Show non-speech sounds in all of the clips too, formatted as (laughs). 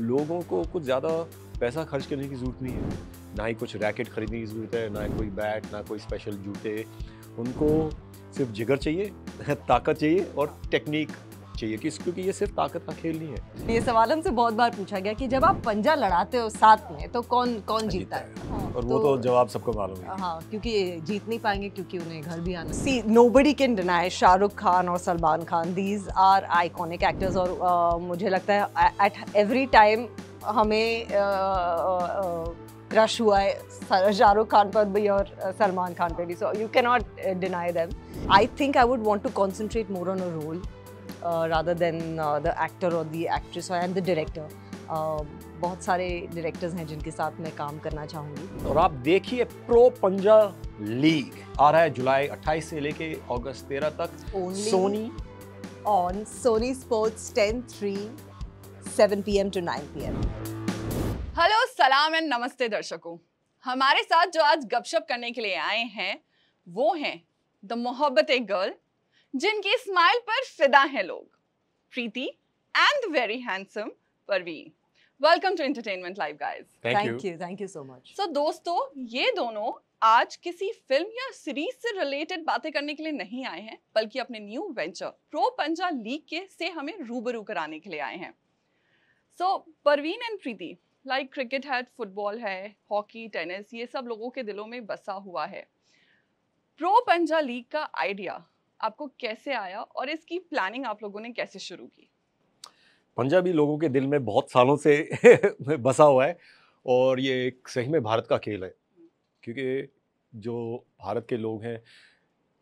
लोगों को कुछ ज़्यादा पैसा खर्च करने की ज़रूरत नहीं है ना ही कुछ रैकेट खरीदने की ज़रूरत है ना ही कोई बैट ना कोई स्पेशल जूते उनको सिर्फ जिगर चाहिए (laughs) ताकत चाहिए और टेक्निक चाहिए किस क्योंकि ये सिर्फ ताकत का खेल नहीं है ये सवाल हमसे बहुत बार पूछा गया कि जब आप पंजा लड़ाते हो साथ में तो कौन कौन जीता है हाँ, और तो, वो तो, तो- जवाब सबको मालूम है हाँ क्योंकि जीत नहीं पाएंगे क्योंकि उन्हें घर भी आना see nobody can deny Shahrukh Khan और Salman Khan these are iconic actors और आ, मुझे लगता है एट एवरी टाइम हमें आ, आ, क्रश हुआ है शाहरुख खान पर भी और सलमान खान पर भी so you can not deny them I think I would want to concentrate more on a role Uh, rather than uh, the actor or the actress and the director. Uh, बहुत सारे directors हैं जिनके साथ मैं काम करना चाहूंगी और आप देखिए प्रो पंजा लीग आ रहा है जुलाई 28 से लेके अगस्त 13 तक Sony on Sony sports 10 three 7 PM to 9 PM hello सलाम एंड नमस्ते दर्शकों हमारे साथ जो आज गपशप करने के लिए आए हैं वो हैं द मोहब्बत ए गर्ल जिनकी स्माइल पर फिदा हैं लोग Preeti and very handsome Parveen welcome to entertainment live guys thank you thank you so much so दोस्तों ये दोनों आज किसी फिल्म या सीरीज से रिलेटेड बातें करने के लिए नहीं आए हैं बल्कि अपने new venture Pro Panja League के से हमें रूबरू कराने के लिए आए हैं so Parveen and Preeti like cricket है फुटबॉल है हॉकी टेनिस ये सब लोगों के दिलों में बसा हुआ है प्रो पंजा लीग का आइडिया आपको कैसे आया और इसकी प्लानिंग आप लोगों ने कैसे शुरू की पंजाबी लोगों के दिल में बहुत सालों से (laughs) बसा हुआ है और ये एक सही में भारत का खेल है क्योंकि जो भारत के लोग हैं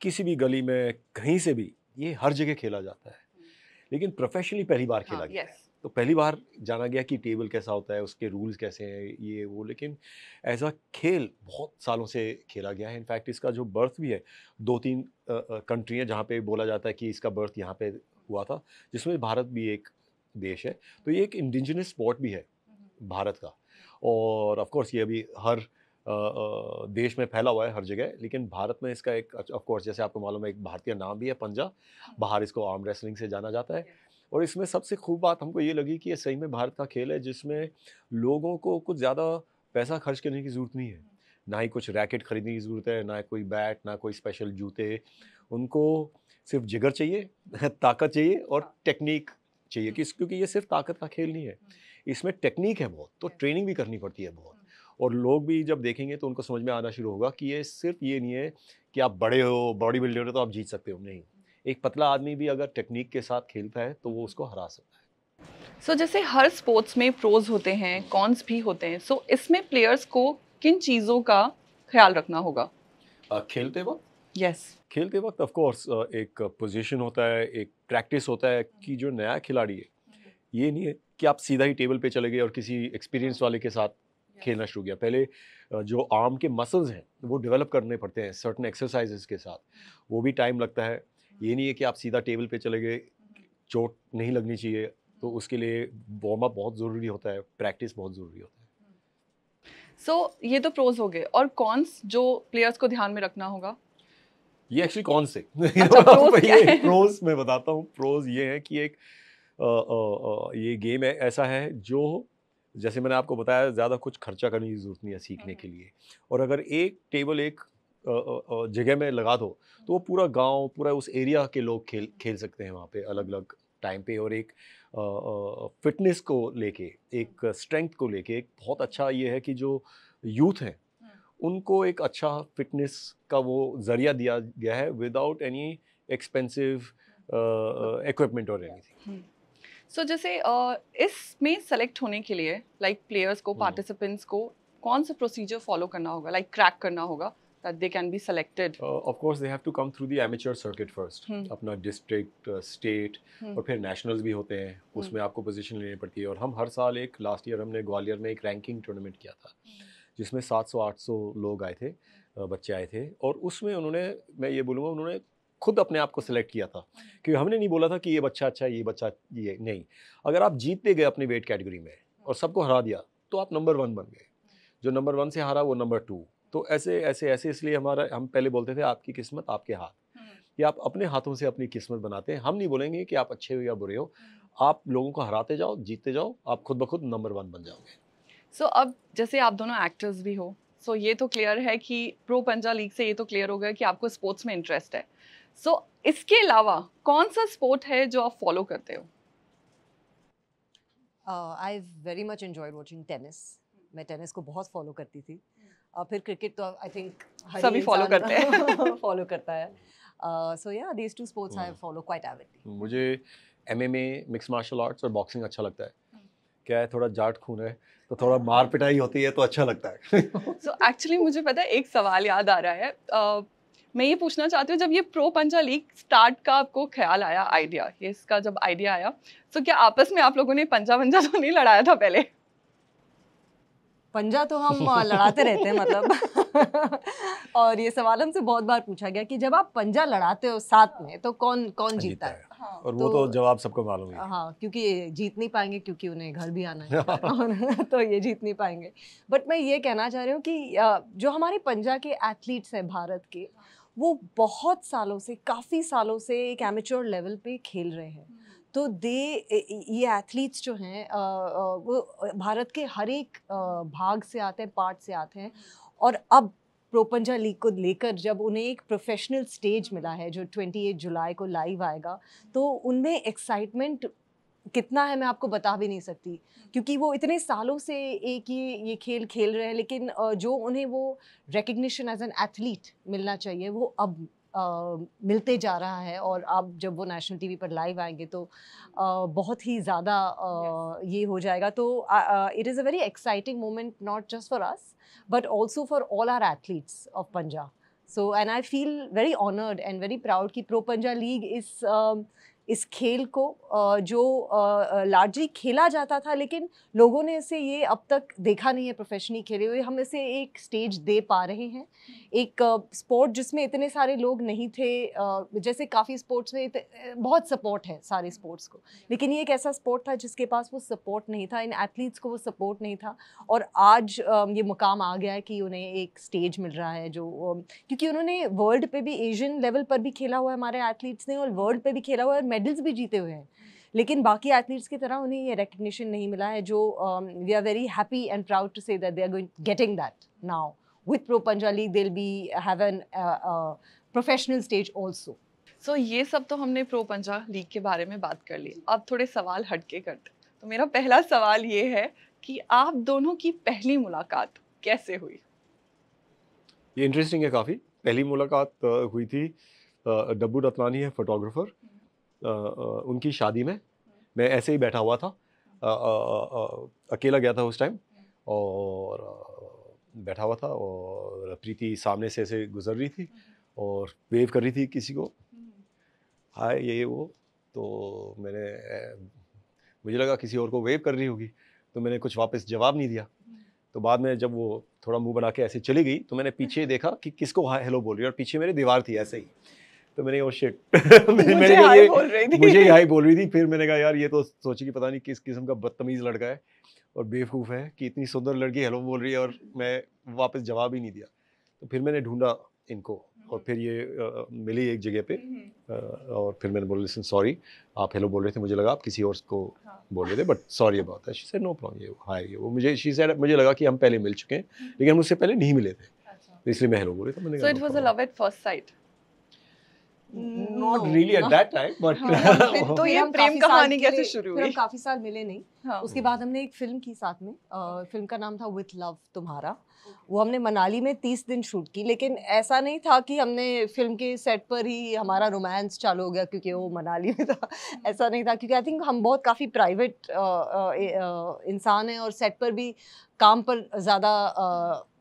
किसी भी गली में कहीं से भी ये हर जगह खेला जाता है हम्म। लेकिन प्रोफेशनली पहली बार हाँ, खेला हाँ, गया yes. है तो पहली बार जाना गया कि टेबल कैसा होता है उसके रूल्स कैसे हैं ये वो लेकिन एज अ खेल बहुत सालों से खेला गया है इनफैक्ट इसका जो बर्थ भी है दो तीन कंट्री हैं जहाँ पे बोला जाता है कि इसका बर्थ यहाँ पे हुआ था जिसमें भारत भी एक देश है तो ये एक इंडिजिनस स्पॉट भी है हम्म। भारत का और ऑफकोर्स ये अभी हर देश में फैला हुआ है हर जगह लेकिन भारत में इसका एक ऑफकोर्स जैसे आपको मालूम है एक भारतीय नाम भी है पंजा हम्म। बाहर इसको आर्म रेसलिंग से जाना जाता है और इसमें सबसे खूब बात हमको ये लगी कि ये सही में भारत का खेल है जिसमें लोगों को कुछ ज़्यादा पैसा खर्च करने की ज़रूरत नहीं है ना ही कुछ रैकेट खरीदने की ज़रूरत है ना कोई बैट ना कोई स्पेशल जूते उनको सिर्फ जिगर चाहिए (laughs) ताकत चाहिए और टेक्निक चाहिए हम्म। किस क्योंकि ये सिर्फ ताकत का खेल नहीं है हम्म। इसमें टेक्निक है बहुत तो ट्रेनिंग भी करनी पड़ती है बहुत हम्म। और लोग भी जब देखेंगे तो उनको समझ में आना शुरू होगा कि ये सिर्फ ये नहीं है कि आप बड़े हो बॉडी बिल्डर हो तो आप जीत सकते हो नहीं एक पतला आदमी भी अगर टेक्निक के साथ खेलता है तो वो उसको हरा सकता है सो so, जैसे हर स्पोर्ट्स में प्रोज होते हैं कॉन्स भी होते हैं सो so, इसमें प्लेयर्स को किन चीज़ों का ख्याल रखना होगा आ, खेलते वक्त यस yes. खेलते वक्त ऑफ कोर्स एक पोजीशन होता है एक प्रैक्टिस होता है कि जो नया खिलाड़ी है ये नहीं है कि आप सीधा ही टेबल पे चले गए और किसी एक्सपीरियंस वाले के साथ खेलना शुरू किया पहले जो आर्म के मसल्स हैं वो डेवलप करने पड़ते हैं सर्टन एक्सरसाइजेस के साथ वो भी टाइम लगता है ये नहीं है कि आप सीधा टेबल पे चले गए चोट नहीं लगनी चाहिए तो उसके लिए वार्म अप बहुत ज़रूरी होता है प्रैक्टिस बहुत ज़रूरी होता है सो so, ये तो प्रोज हो गए और कॉन्स जो प्लेयर्स को ध्यान में रखना होगा ये एक्चुअली कौन से अच्छा, प्रोज (laughs) मैं बताता हूँ प्रोज ये है कि एक आ, आ, आ, ये गेम है ऐसा है जो जैसे मैंने आपको बताया ज़्यादा कुछ खर्चा करने की ज़रूरत नहीं है सीखने हम्म। के लिए और अगर एक टेबल एक जगह में लगा दो तो वो हम्म। पूरा गांव पूरा उस एरिया के लोग खेल खेल सकते हैं वहाँ पे अलग अलग टाइम पे और एक फिटनेस को लेके हम्म। एक स्ट्रेंथ को लेके एक बहुत अच्छा ये है कि जो यूथ हैं हम्म। उनको एक अच्छा फिटनेस का वो जरिया दिया गया है विदाउट एनी एक्सपेंसिव इक्विपमेंट और एनीथिंग सो जैसे इसमें सेलेक्ट होने के लिए लाइक प्लेयर्स को पार्टिसिपेंट्स को कौन सा प्रोसीजर फॉलो करना होगा लाइक क्रैक करना होगा that they can be selected? Uh, of course, they have to come through the amateur circuit first. Hmm. apna district, uh, state hmm. और फिर nationals भी होते हैं usme aapko position leni padti hai aur hum har saal ek last year humne gwalior mein ek ranking tournament kiya tha jisme 700-800 log aaye the बच्चे aaye the aur usme unhone main ye bolunga unhone खुद अपने आप को select किया था क्योंकि हमने नहीं बोला था कि ये बच्चा अच्छा है ये बच्चा ये नहीं अगर आप जीतते गए अपने वेट कैटेगरी में और सबको हरा दिया तो आप नंबर वन बन गए जो नंबर वन से हारा वो नंबर टू तो ऐसे ऐसे ऐसे इसलिए हमारा हम पहले बोलते थे आपकी किस्मत आपके हाथ हम्म। कि आप अपने हाथों से अपनी किस्मत बनाते हैं हम नहीं बोलेंगे कि आप अच्छे हो या बुरे हो हम्म। आप लोगों को हराते जाओ जीतते जाओ आप खुद ब खुद नंबर वन बन जाओगे सो so, अब जैसे आप दोनों एक्टर्स भी हो सो so, ये तो क्लियर है कि प्रो पंजा लीग से ये तो क्लियर हो गया कि आपको स्पोर्ट्स में इंटरेस्ट है सो so, इसके अलावा कौन सा स्पोर्ट है जो आप फॉलो करते हो I very much enjoy watching tennis मैं टेनिस को बहुत फॉलो करती थी और फिर क्रिकेट तो आई थिंक सभी फॉलो करते हैं फॉलो (laughs) करता है so yeah these two sports I follow quite avidly मुझे एमएमए मिक्स मार्शल आर्ट्स और बॉक्सिंग अच्छा लगता है क्या है थोड़ा जाट खून है तो थोड़ा मार पिटाई होती है तो अच्छा लगता है सो (laughs) so, एक्चुअली मुझे पता है एक सवाल याद आ रहा है uh, मैं ये पूछना चाहती हूँ जब ये प्रो पंचा लीग स्टार्ट का आपको ख्याल आया आइडिया इसका जब आइडिया आया तो क्या आपस में आप लोगों ने पंजा वंजा तो नहीं लड़ाया था पहले पंजा तो हम लड़ाते रहते हैं मतलब (laughs) और ये सवाल हमसे बहुत बार पूछा गया कि जब आप पंजा लड़ाते हो साथ में तो कौन कौन जीता, जीता है हाँ, और तो, वो तो जवाब सबको मालूम है हाँ क्योंकि जीत नहीं पाएंगे क्योंकि उन्हें घर भी आना है (laughs) और (laughs) तो ये जीत नहीं पाएंगे बट मैं ये कहना चाह रही हूँ कि जो हमारे पंजा के एथलीट्स हैं भारत के वो बहुत सालों से काफ़ी सालों से एक एमेच्योर लेवल पे खेल रहे हैं तो दे ये एथलीट्स जो हैं वो भारत के हर एक भाग से आते हैं पार्ट से आते हैं और अब प्रोपंजा लीग को लेकर जब उन्हें एक प्रोफेशनल स्टेज मिला है जो 28 जुलाई को लाइव आएगा तो उनमें एक्साइटमेंट कितना है मैं आपको बता भी नहीं सकती क्योंकि वो इतने सालों से एक ही ये खेल खेल रहे हैं लेकिन जो उन्हें वो रिकग्निशन एज एन एथलीट मिलना चाहिए वो अब मिलते जा रहा है और आप जब वो नेशनल टीवी पर लाइव आएंगे तो बहुत ही ज़्यादा ये हो जाएगा तो it is a very exciting moment not just for us but also for all our athletes of Punjab so and I feel very honoured and very proud कि प्रो पंजा लीग इज़ इस खेल को जो लार्जली खेला जाता था लेकिन लोगों ने इसे ये अब तक देखा नहीं है प्रोफेशनली खेले हुए हम इसे एक स्टेज दे पा रहे हैं हम्म। एक स्पोर्ट जिसमें इतने सारे लोग नहीं थे जैसे काफ़ी स्पोर्ट्स में बहुत सपोर्ट है सारे स्पोर्ट्स को हम्म। लेकिन ये एक ऐसा स्पोर्ट था जिसके पास वो सपोर्ट नहीं था इन एथलीट्स को वो सपोर्ट नहीं था और आज ये मुकाम आ गया है कि उन्हें एक स्टेज मिल रहा है जो क्योंकि उन्होंने वर्ल्ड पर भी एशियन लेवल पर भी खेला हुआ है हमारे एथलीट्स ने और वर्ल्ड पर भी खेला हुआ है मेडल्स भी जीते हुए हैं लेकिन बाकी एथलीट्स की तरह उन्हें ये रिकग्निशन नहीं मिला है जो we are very happy and proud to say that they are going getting that now with Pro Panja League they be have an professional stage also so ये सब तो हमने प्रो पंजा लीग के बारे में बात कर ली अब थोड़े सवाल हटके करते तो मेरा पहला सवाल ये है कि आप दोनों की पहली मुलाकात कैसे हुई ये इंटरेस्टिंग है काफ़ी पहली मुलाकात uh, हुई थी uh, डब्बू रतनानी है फोटोग्राफर उनकी शादी में मैं ऐसे ही बैठा हुआ था अकेला गया था उस टाइम और बैठा हुआ था और प्रीति सामने से ऐसे गुजर रही थी और वेव कर रही थी किसी को हाय ये वो तो मैंने मुझे लगा किसी और को वेव कर रही होगी तो मैंने कुछ वापस जवाब नहीं दिया तो बाद में जब वो थोड़ा मुंह बना के ऐसे चली गई तो मैंने पीछे देखा कि किसको हेलो हाँ, बोल रही है और पीछे मेरी दीवार थी ऐसे ही तो मैंने ओ शिट oh, (laughs) (laughs) मैंने कहा ये मुझे यही बोल रही थी फिर मैंने कहा यार ये तो सोची कि पता नहीं किस किस्म का बदतमीज़ लड़का है और बेवकूफ़ है कि इतनी सुंदर लड़की हेलो बोल रही है और मैं वापस जवाब ही नहीं दिया तो फिर मैंने ढूंढा इनको और फिर ये आ, मिली एक जगह पे आ, हम्म, हम्म। और फिर मैंने बोला लिसन सॉरी आप हेलो बोल रहे थे मुझे लगा आप किसी और को हाँ। बोल रहे थे but sorry about that she said no problem ये हाय ये वो मुझे शी सेड मुझे लगा कि हम पहले मिल चुके हैं हम्म। लेकिन हम उससे पहले नहीं मिले थे अच्छा। इसलिए मैं हेलो बोल रही था मैंने so it was a love at first sight not really at that time but तो ये प्रेम कहानी कैसे शुरू हुई हम काफी साल मिले नहीं हाँ. उसके बाद हमने एक फिल्म की साथ में आ, फिल्म का नाम था विथ लव तुम्हारा वो हमने मनाली में तीस दिन शूट की लेकिन ऐसा नहीं था कि हमने फिल्म के सेट पर ही हमारा रोमांस चालू हो गया क्योंकि वो मनाली में था (laughs) ऐसा नहीं था क्योंकि आई थिंक हम बहुत काफ़ी प्राइवेट इंसान हैं और सेट पर भी काम पर ज़्यादा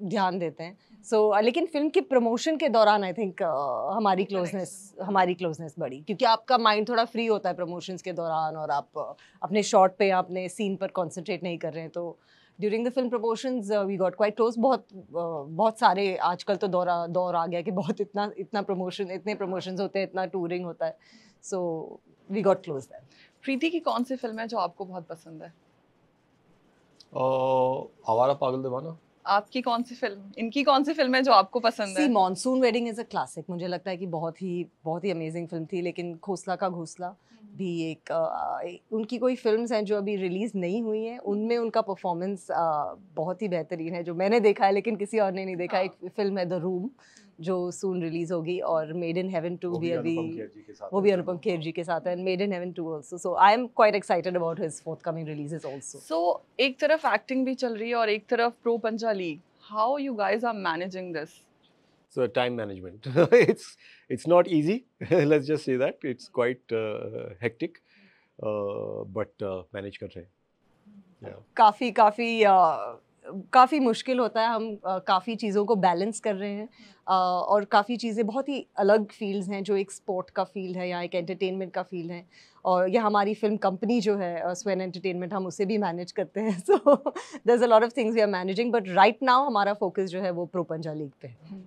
ध्यान देते हैं सो so, uh, लेकिन फिल्म के प्रमोशन के दौरान आई थिंक uh, हमारी क्लोजनेस हमारी क्लोजनेस बढ़ी क्योंकि आपका माइंड थोड़ा फ्री होता है प्रमोशंस के दौरान और आप uh, अपने शॉट पे अपने सीन पर कॉन्सेंट्रेट नहीं कर रहे हैं तो during the film promotions we got quite close बहुत uh, बहुत सारे आजकल तो दौरा दौर आ गया कि बहुत इतना इतना प्रमोशन इतने प्रमोशंस होते हैं इतना टूरिंग होता है so we got close that Preeti की कौन सी फिल्म है जो आपको बहुत पसंद है हमारा पागल दीवाना आपकी कौन सी फिल्म इनकी कौन सी फिल्म है जो आपको पसंद है Monsoon Wedding is a classic मुझे लगता है कि बहुत ही बहुत ही अमेजिंग फिल्म थी लेकिन घोसला का घोसला हम्म। भी एक आ, उनकी कोई फिल्म्स हैं जो अभी रिलीज़ नहीं हुई हैं हम्म। उनमें उनका परफॉर्मेंस बहुत ही बेहतरीन है जो मैंने देखा है लेकिन किसी और ने नहीं देखा हाँ। एक फिल्म है द रूम जो सून रिलीज होगी और मेड इन हेवन टू भी अभी वो भी अनुपम खेर जी के साथ है and Made in Heaven too also so I am quite excited about his forthcoming releases also so एक तरफ एक्टिंग भी चल रही है और एक तरफ Pro Panja how you guys are managing this So time management. (laughs) it's it's not easy. (laughs) Let's just say that it's quite uh, hectic, uh, but uh, manage कर रहे हैं. Yeah. काफी काफी uh, काफ़ी मुश्किल होता है हम काफ़ी चीज़ों को बैलेंस कर रहे हैं और काफ़ी चीज़ें बहुत ही अलग फील्ड्स हैं जो एक स्पोर्ट का फील्ड है या एक एंटरटेनमेंट का फील्ड है और यह हमारी फिल्म कंपनी जो है स्वेन एंटरटेनमेंट हम उसे भी मैनेज करते हैं so there a lot of things we are managing but right now हमारा फोकस जो है वो प्रोपंजा लीग पे है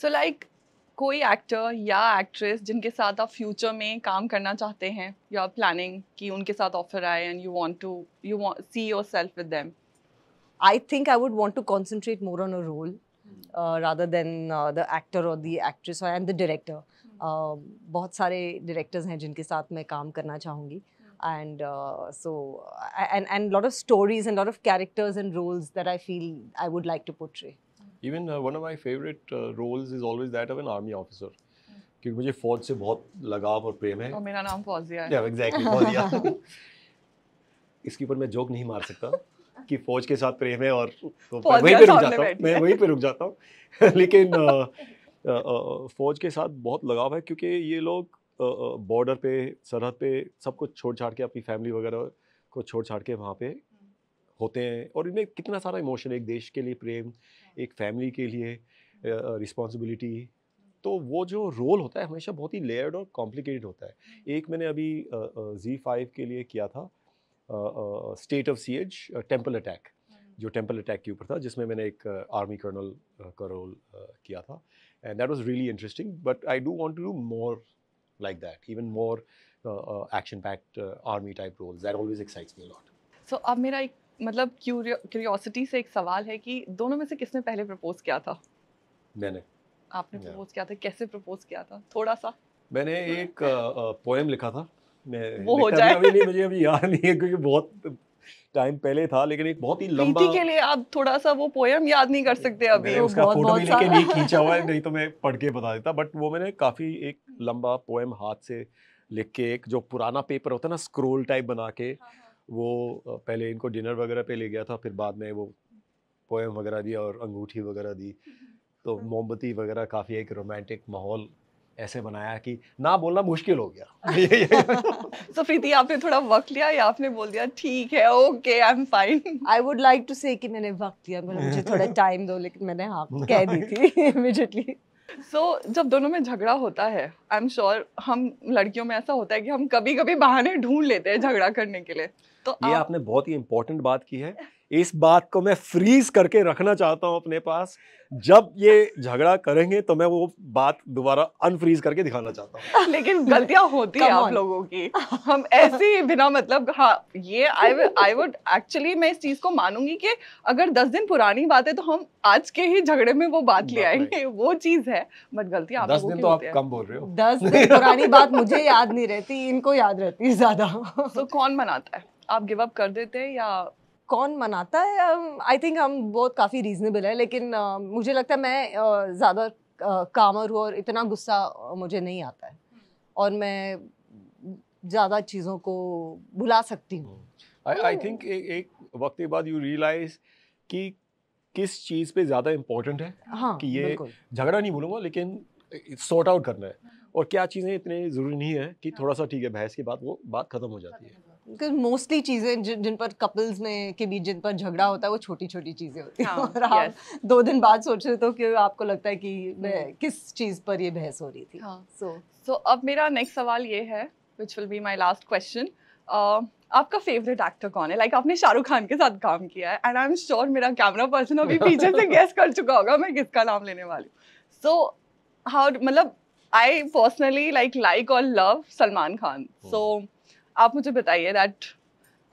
सो hmm. लाइक कोई एक्टर या एक्ट्रेस जिनके साथ आप फ्यूचर में काम करना चाहते हैं यू आर प्लानिंग कि उनके साथ ऑफर आए and you want to you see yourself with them I think I would want to concentrate more on a role uh, rather than uh, the actor or the actress or and the director. बहुत सारे directors हैं जिनके साथ मैं काम करना चाहूँगी and uh, so and and lot of stories and lot of characters and roles that I feel I would like to portray. Even uh, one of my favorite uh, roles is always that of an army officer. क्योंकि मुझे फौज से बहुत लगाव और प्रेम है और मेरा नाम फौजिया है Yeah exactly फौजिया इसके ऊपर मैं जोक नहीं मार सकता कि फौज के साथ प्रेम है और तो वहीं पे रुक जाता हूँ मैं वहीं पे रुक जाता हूँ लेकिन (laughs) फौज के साथ बहुत लगाव है क्योंकि ये लोग बॉर्डर पे सरहद पे सब कुछ छोड़ छाड़ के अपनी फैमिली वगैरह को छोड़ छाड़ के वहाँ पे होते हैं और इनमें कितना सारा इमोशन एक देश के लिए प्रेम एक फैमिली के लिए रिस्पॉन्सिबिलिटी तो वो जो रोल होता है हमेशा बहुत ही लेयर्ड और कॉम्प्लिकेटेड होता है एक मैंने अभी जी फाइव के लिए किया था State of Siege Temple Attack जो टेम्पल अटैक के ऊपर था जिसमें मैंने एक आर्मी कर्नल का रोल किया था and that was really interesting but I do want to do more like that even more action packed army type role that always excites me lot so अब मेरा एक मतलब क्यूरियोसिटी से एक सवाल है कि दोनों में से किसने पहले प्रपोज किया था मैंने आपने प्रपोज किया था कैसे प्रपोज किया था थोड़ा सा मैंने एक पोएम लिखा था वो हो जाए अभी नहीं मुझे अभी याद नहीं है क्योंकि बहुत टाइम पहले था लेकिन एक बहुत ही लंबा के लिए आप थोड़ा सा वो पोयम याद नहीं कर सकते अभी उसका बहुत, फोटो भी नहीं खींचा हुआ है नहीं तो मैं पढ़ के बता देता बट वो मैंने काफ़ी एक लंबा पोएम हाथ से लिख के एक जो पुराना पेपर होता है ना स्क्रोल टाइप बना के हाँ, हाँ। वो पहले इनको डिनर वगैरह पे ले गया था फिर बाद में वो पोएम वगैरह दी और अंगूठी वगैरह दी हम्म, तो हम्म। मोमबत्ती वगैरह काफ़ी एक रोमांटिक माहौल ऐसे बनाया कि ना बोलना मुश्किल हो गया सो (laughs) तो प्रीति आपने थोड़ा वक्त लिया या आपने बोल दिया ठीक है okay I am fine I would like to say कि मैंने वक्त लिया मतलब मुझे थोड़ा टाइम (laughs) दो लेकिन मैंने हाँ कह दी थी इमिजिएटली (laughs) सो so, जब दोनों में झगड़ा होता है आई एम श्योर हम लड़कियों में ऐसा होता है कि हम कभी कभी बहाने ढूंढ लेते हैं झगड़ा करने के लिए तो ये आप... आपने बहुत ही इम्पोर्टेंट बात की है इस बात को मैं फ्रीज करके रखना चाहता हूं अपने पास जब ये झगड़ा करेंगे तो मैं वो बात दोबारा अनफ्रीज करके दिखाना चाहता हूं (laughs) लेकिन गलतियां होती हैं आप लोगों की हम ऐसे ही बिना मतलब हाँ ये आई आई वुड एक्चुअली मैं इस चीज़ को मानूंगी कि अगर दस दिन पुरानी बात है तो हम आज के ही झगड़े में वो बात ले आएंगे वो चीज़ है बट गलतियाँ दस दिन तो आप कम बोल रहे हो दस दिन पुरानी बात मुझे याद नहीं रहती इनको याद रहती ज़्यादा तो (laughs) कौन मनाता है आप गिव अप कर देते हैं या कौन मनाता है आई um, थिंक हम बहुत काफ़ी रीजनेबल है लेकिन uh, मुझे लगता है मैं uh, ज़्यादा uh, कामर हूँ और इतना गुस्सा uh, मुझे नहीं आता है hmm. और मैं ज़्यादा चीज़ों को भुला सकती हूँ आई hmm. थिंक एक वक्त के बाद यू रियलाइज कि किस चीज़ पे ज़्यादा इम्पोर्टेंट है हाँ, कि ये झगड़ा नहीं बोलूँगा लेकिन सॉर्ट आउट करना है hmm. और क्या चीज़ें इतने ज़रूरी नहीं है कि हाँ। थोड़ा सा ठीक है बहस के बाद वो बात ख़त्म हो जाती है मोस्टली चीज़ें जिन, जिन पर कपल्स में के बीच जिन पर झगड़ा होता है वो छोटी छोटी चीज़ें होती हैं हाँ, और आप yes. दो दिन बाद सोच रहे तो कि आपको लगता है कि मैं हम्म। किस चीज़ पर ये बहस हो रही थी सो हाँ। सो so, so, अब मेरा नेक्स्ट सवाल ये है which will be my last question आपका फेवरेट एक्टर कौन है लाइक like, आपने शाहरुख खान के साथ काम किया है एंड आई एम श्योर मेरा कैमरा पर्सन अभी पीछे से गेस कर चुका होगा मैं किसका नाम लेने वाली हूँ सो हाउ मतलब आई पर्सनली लाइक लाइक और love Salman Khan so oh. so, आप मुझे बताइए दैट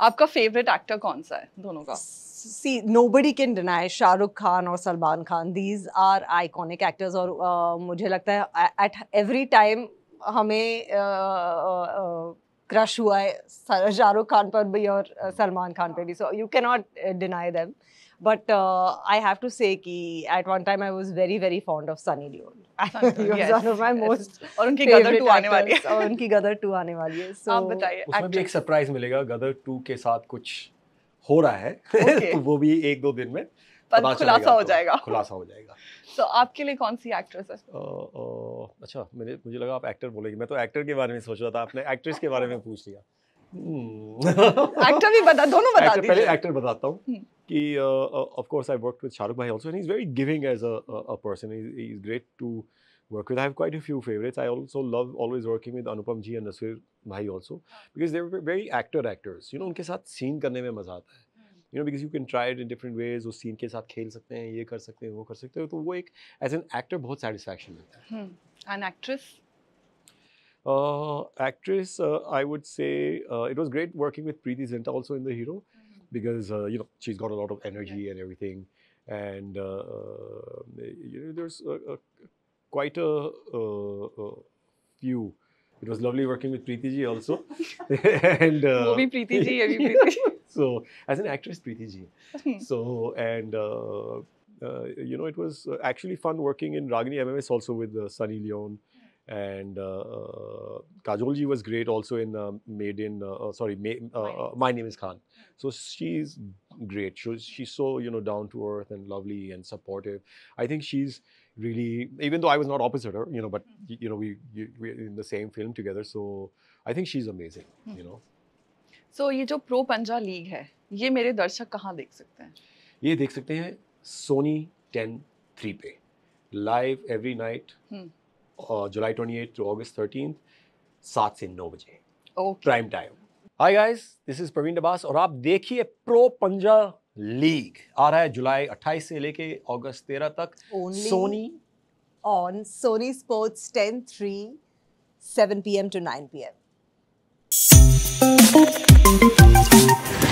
आपका फेवरेट एक्टर कौन सा है दोनों का see nobody can deny Shahrukh Khan और Salman Khan these are iconic actors और uh, मुझे लगता है एट एवरी टाइम हमें uh, uh, क्रश हुआ है शाहरुख खान पर भी और सलमान खान पर भी so you can deny them but I have to say कि at one time I was very very fond of Sunny Leone है (laughs) तो (laughs) आपके लिए कौन सी एक्ट्रेस अच्छा, मुझे लगा आप एक्टर बोलेगी मैं तो एक्टर के बारे में सोच रहा था आपने एक्ट्रेस के बारे में पूछ लिया एक्टर भी दोनों एक्टर बताता हूँ हम्म। of course, i worked with Shahrukh Bhai also, and he's very giving as a, a, person. He's, great to work with. I have quite a few favorites. I also love always working with Anupam ji and Nasir Bhai also, because they were very actor actors. You know, उनके साथ scene करने में मजा आता है. You know because you can try it in different ways उस scene के साथ खेल सकते हैं ये कर सकते हैं वो कर सकते हैं तो वो एक एज एन एक्टर बहुत सेटिस्फैक्शन मिलता है an actress actress I would say it was great working with Preeti Zinta also in the hero because uh, you know she's got a lot of energy yeah. and everything, and uh, um, eh, you know there's a, a, quite a, a, uh, uh, few. It was lovely working with Preeti ji also, (laughs) oh, (laughs) and movie uh, Preeti ji, yeah, (laughs) Preeti so as an actress Preeti ji, hmm. so and. you know, it was actually fun working in Ragini MMS also with Sunny Leone and uh, uh, Kajolji was great also in uh, Made in uh, uh sorry May, uh, My Name Is Khan. So she's great. She's she's so you know down to earth and lovely and supportive. I think she's really even though I was not opposite her, you know, but mm-hmm. you know we we in the same film together. So I think she's amazing. Hmm. You know. So this Pro Panja League है, ये मेरे दर्शक कहाँ देख सकते हैं? ये देख सकते हैं Sony 10 3 पे, live every night. Hmm. July twenty eight to August thirteen सात से नौ बजे prime time hi guys this is Praveen Dabas और आप देखिए प्रो पंजा लीग आ रहा है जुलाई 28 से लेके अगस्त 13 तक Sony on Sony sports 10 3 7 PM to 9 PM